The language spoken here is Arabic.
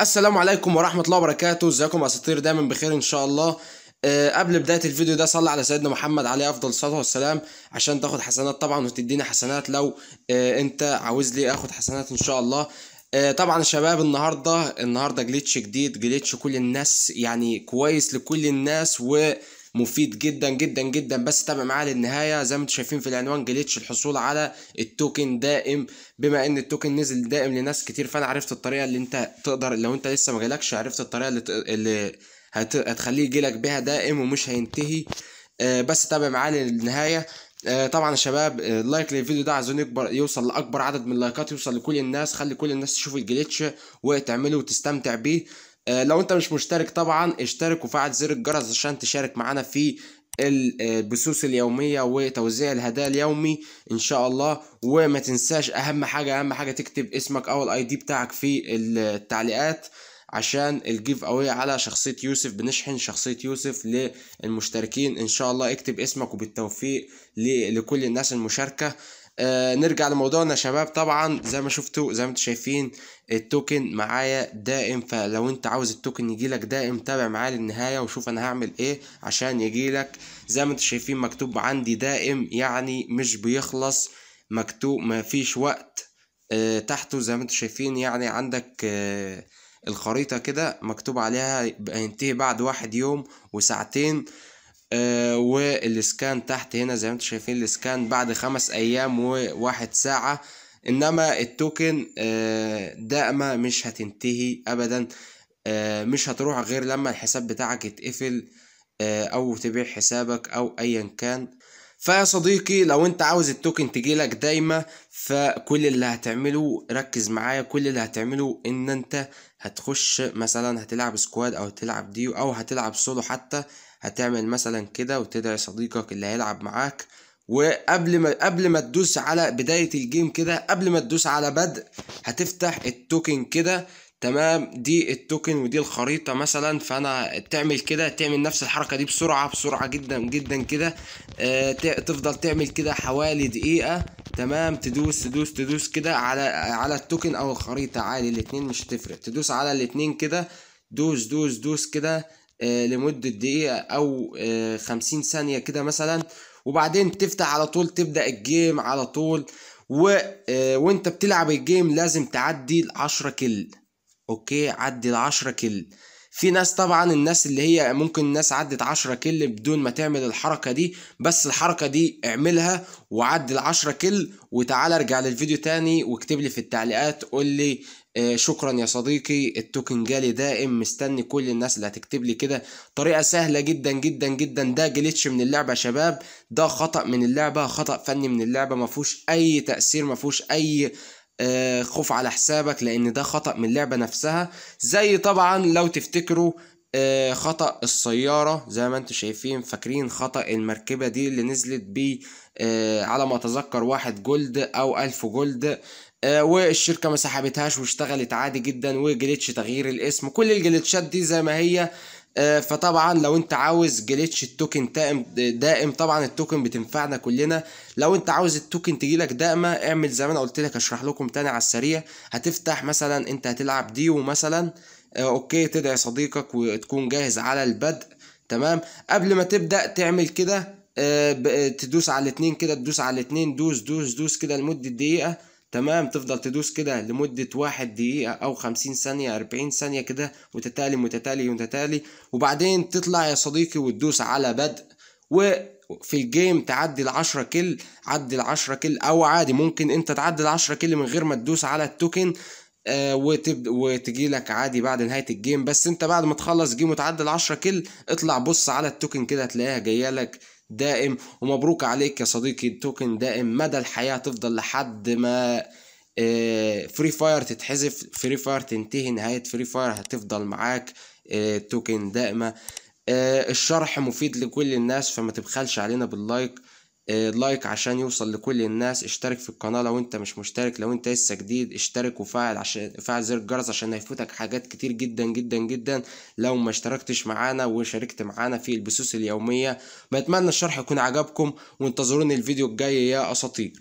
السلام عليكم ورحمة الله وبركاته ازيكم اساطير دايما بخير ان شاء الله آه، قبل بداية الفيديو ده صلي على سيدنا محمد عليه افضل الصلاة والسلام عشان تاخد حسنات طبعا وتديني حسنات لو آه، انت عاوز لي اخد حسنات ان شاء الله آه، طبعا شباب النهاردة النهاردة جليتش جديد جليتش كل الناس يعني كويس لكل الناس و مفيد جدا جدا جدا بس تابع معاه للنهايه زي ما انتم شايفين في العنوان جليتش الحصول على التوكن دائم بما ان التوكن نزل دائم لناس كتير فانا عرفت الطريقه اللي انت تقدر لو انت لسه ما جالكش عرفت الطريقه اللي, اللي هت... هتخليه يجيلك بيها دائم ومش هينتهي آه، بس تابع معاه للنهايه آه، طبعا يا شباب اللايك آه، للفيديو ده عايزين يكبر يوصل لاكبر عدد من اللايكات يوصل لكل الناس خلي كل الناس تشوف الجليتش وتعمله وتستمتع بيه آه، لو انت مش مشترك طبعا اشترك وفعل زر الجرس عشان تشارك معانا في البثوث آه، اليوميه وتوزيع الهدايا اليومي ان شاء الله وما تنساش اهم حاجه اهم حاجه تكتب اسمك او الاي دي بتاعك في التعليقات عشان الجيف اوي على شخصيه يوسف بنشحن شخصيه يوسف للمشتركين ان شاء الله اكتب اسمك وبالتوفيق لكل الناس المشاركه آه، نرجع لموضوعنا يا شباب طبعا زي ما شفتوا زي ما انتوا شايفين التوكن معايا دائم فلو انت عاوز التوكن يجيلك دائم تابع معايا للنهايه وشوف انا هعمل ايه عشان يجيلك زي ما انتوا شايفين مكتوب عندي دائم يعني مش بيخلص مكتوب مفيش وقت آه، تحته زي ما انتوا شايفين يعني عندك آه، الخريطة كده مكتوب عليها هينتهي بعد واحد يوم وساعتين آه، والسكان تحت هنا زي ما انتم شايفين السكان بعد خمس ايام وواحد ساعة انما التوكن آه، دائما مش هتنتهي ابدا آه، مش هتروح غير لما الحساب بتاعك يتقفل او تبيع حسابك او ايا كان فيا صديقي لو انت عاوز التوكن تجيلك دايما فكل اللي هتعمله ركز معايا كل اللي هتعمله ان انت هتخش مثلا هتلعب سكواد او هتلعب ديو او هتلعب سولو حتى هتعمل مثلا كده وتدعي صديقك اللي هيلعب معاك وقبل ما قبل ما تدوس على بدايه الجيم كده قبل ما تدوس على بدء هتفتح التوكن كده تمام دي التوكن ودي الخريطة مثلا فانا تعمل كده تعمل نفس الحركة دي بسرعة بسرعة جدا جدا كده آه، تفضل تعمل كده حوالي دقيقة تمام تدوس تدوس تدوس كده على على التوكن او الخريطة عادي الاتنين مش هتفرق تدوس على الاتنين كده دوس دوس دوس كده آه، لمدة دقيقة أو آه، خمسين ثانية كده مثلا وبعدين تفتح على طول تبدأ الجيم على طول و... آه، وانت بتلعب الجيم لازم تعدي العشرة كل اوكي عدي العشرة كل في ناس طبعا الناس اللي هي ممكن ناس عدت 10 كل بدون ما تعمل الحركة دي بس الحركة دي اعملها وعد 10 كل وتعالى ارجع للفيديو تاني واكتب لي في التعليقات قول لي آه شكرا يا صديقي التوكن جالي دائم مستني كل الناس اللي هتكتب لي كده طريقة سهلة جدا جدا جدا ده جليتش من اللعبة يا شباب ده خطأ من اللعبة خطأ فني من اللعبة ما أي تأثير ما أي آه، خوف على حسابك لان ده خطأ من اللعبة نفسها زي طبعا لو تفتكروا آه، خطأ السيارة زي ما انتم شايفين فاكرين خطأ المركبة دي اللي نزلت ب آه، على ما اتذكر واحد جولد او الف جولد والشركة ما سحبتهاش واشتغلت عادي جدا وجليتش تغيير الاسم كل الجليتشات دي زي ما هي آه، فطبعا لو انت عاوز جليتش التوكن دائم, دائم طبعا التوكن بتنفعنا كلنا لو انت عاوز التوكن تجيلك دائمه اعمل زي ما انا قلت لك اشرح لكم تاني على السريع هتفتح مثلا انت هتلعب ديو مثلا آه، اوكي تدعي صديقك وتكون جاهز على البدء تمام قبل ما تبدا تعمل كده آه، تدوس على الاتنين كده تدوس على الاتنين دوس دوس دوس كده لمده دقيقه تمام تفضل تدوس كده لمدة واحد دقيقة أو خمسين ثانية أربعين ثانية كده متتالي متتالي متتالي وبعدين تطلع يا صديقي وتدوس على بدء وفي الجيم تعدي العشرة كل عدي العشرة كل أو عادي ممكن أنت تعدي العشرة كل من غير ما تدوس على التوكن آه وتجي لك عادي بعد نهايه الجيم بس انت بعد ما تخلص جيم وتعدي ال 10 كل اطلع بص على التوكن كده هتلاقيها جايه لك دائم ومبروك عليك يا صديقي التوكن دائم مدى الحياة تفضل لحد ما فري آه، فاير تتحذف فري فاير تنتهي نهاية فري فاير هتفضل معاك آه، توكن دائمة آه، الشرح مفيد لكل الناس فما تبخلش علينا باللايك لايك عشان يوصل لكل الناس اشترك في القناة لو انت مش مشترك لو انت لسه جديد اشترك وفعل عشان فعل زر الجرس عشان هيفوتك حاجات كتير جدا جدا جدا لو ما اشتركتش معانا وشاركت معانا في البثوث اليومية بتمنى الشرح يكون عجبكم وانتظروني الفيديو الجاي يا اساطير